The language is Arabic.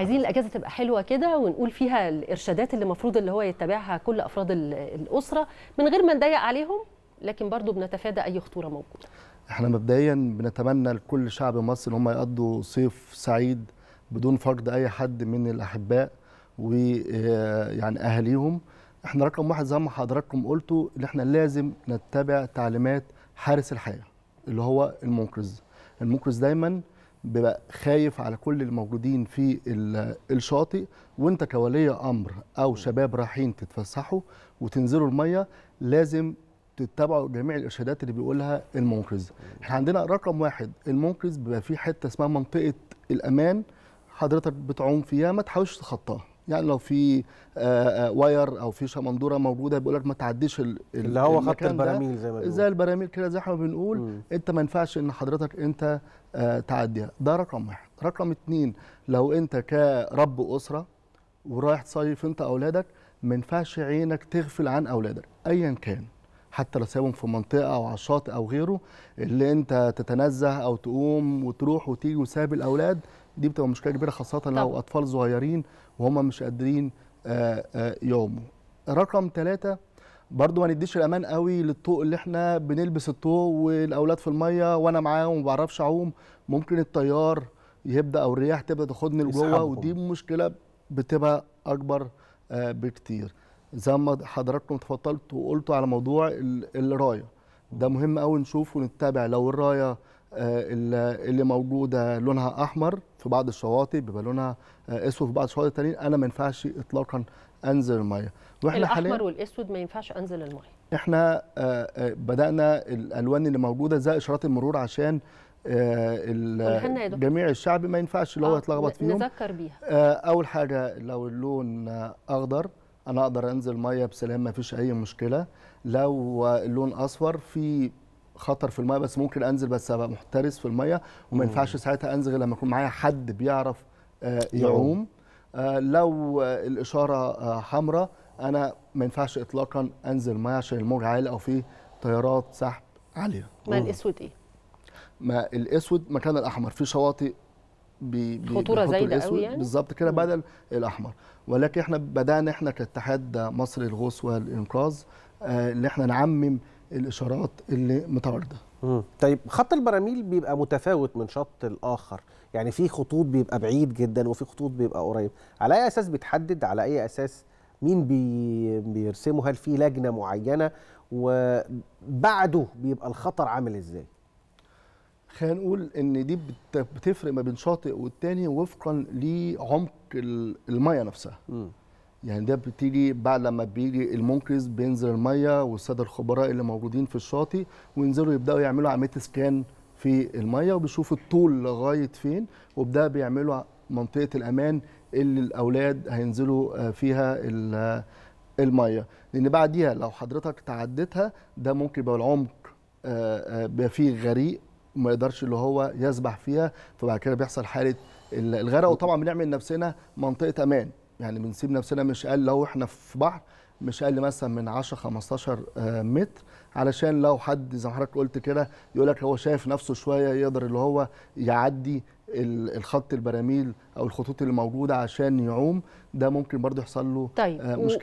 عايزين الاجازه تبقى حلوه كده ونقول فيها الارشادات اللي المفروض اللي هو يتبعها كل افراد الاسره من غير ما نضيق عليهم لكن برضو بنتفادى اي خطوره موجوده احنا مبدئيا بنتمنى لكل شعب مصر ان هم يقضوا صيف سعيد بدون فقد اي حد من الاحباء ويعني آه، اهاليهم احنا رقم واحد زي ما حضراتكم قلتوا ان احنا لازم نتبع تعليمات حارس الحياه اللي هو المنقذ المنقذ دايما بيبقى خايف على كل الموجودين في الشاطئ وانت كولي امر او شباب رايحين تتفسحوا وتنزلوا الميه لازم تتبعوا جميع الارشادات اللي بيقولها المنقذ احنا عندنا رقم واحد المنقذ بيبقى في حته اسمها منطقه الامان حضرتك بتعوم فيها ما تحاولش تخطاها يعني لو في واير آه، آه، او في شمندوره موجوده بيقول لك ما تعديش اللي هو خط البراميل زي ما بيقول. زي البراميل كده زي ما بنقول م. انت ما ينفعش ان حضرتك انت آه، تعديها ده رقم واحد رقم اتنين لو انت كرب اسره ورايح تصيف انت اولادك ما ينفعش عينك تغفل عن اولادك ايا كان حتى لو سايبهم في منطقه او على الشاطئ او غيره اللي انت تتنزه او تقوم وتروح وتيجي وساب الاولاد دي بتبقى مشكله كبيره خاصه طبعا. لو اطفال صغيرين وهم مش قادرين آه، آه، يقوموا رقم ثلاثة برضو ما نديش الامان قوي للطوق اللي احنا بنلبس الطوق والاولاد في الميه وانا معاهم وما بعرفش اعوم ممكن التيار يبدا او الرياح تبدا تاخدني لجوه ودي مشكله بتبقى اكبر آه، بكتير زي ما حضراتكم اتفضلتوا وقلتوا على موضوع الرايه ده مهم قوي نشوف ونتابع لو الرايه اللي موجوده لونها احمر في بعض الشواطئ بيبقى لونها آه، اسود في بعض الشواطئ التانيين انا ما ينفعش اطلاقا انزل الميه واحنا الاحمر والاسود ما ينفعش انزل الميه احنا آه، آه، بدانا الالوان اللي موجوده زي اشارات المرور عشان جميع الشعب ما ينفعش اللي هو يتلخبط فيهم نذكر بيها اول حاجه لو اللون اخضر انا اقدر انزل ميه بسلام ما فيش اي مشكله لو اللون اصفر في خطر في الميه بس ممكن انزل بس ابقى محترس في الميه وما ينفعش ساعتها انزل لما يكون معايا حد بيعرف آه، يعوم آه، لو آه، الاشاره حمراء انا ما ينفعش اطلاقا انزل ميه عشان الموج عالي او في تيارات سحب عاليه ما الاسود ايه ما الاسود مكان الاحمر في شواطئ بي خطوره زايده قوي يعني بالظبط كده بدل الاحمر ولكن احنا بدانا احنا كاتحاد مصري للغوص والانقاذ اللي احنا نعمم الاشارات اللي متعارضه طيب خط البراميل بيبقى متفاوت من شط الاخر يعني في خطوط بيبقى بعيد جدا وفي خطوط بيبقى قريب على اي اساس بتحدد على اي اساس مين بي بيرسمه هل في لجنه معينه وبعده بيبقى الخطر عامل ازاي خلينا نقول ان دي بتفرق ما بين شاطئ والتاني وفقا لعمق الميه نفسها م. يعني ده بتيجي بعد لما بيجي المنقذ بينزل الميه والساده الخبراء اللي موجودين في الشاطئ وينزلوا يبداوا يعملوا عمليه سكان في الميه وبيشوفوا الطول لغايه فين وبدا بيعملوا منطقه الامان اللي الاولاد هينزلوا آه، فيها آه، الميه لان بعديها لو حضرتك تعديتها ده ممكن يبقى العمق بيبقى آه، فيه غريق وما يقدرش اللي هو يسبح فيها فبعد كده بيحصل حاله الغرق وطبعا بنعمل نفسنا منطقه امان يعني بنسيب نفسنا مش اقل لو احنا في بحر مش اقل مثلا من 10 15 آه، متر علشان لو حد زي ما حضرتك قلت كده يقول لك هو شايف نفسه شويه يقدر اللي هو يعدي الخط البراميل او الخطوط اللي موجوده عشان يعوم ده ممكن برضه يحصل له طيب. آه، مشكله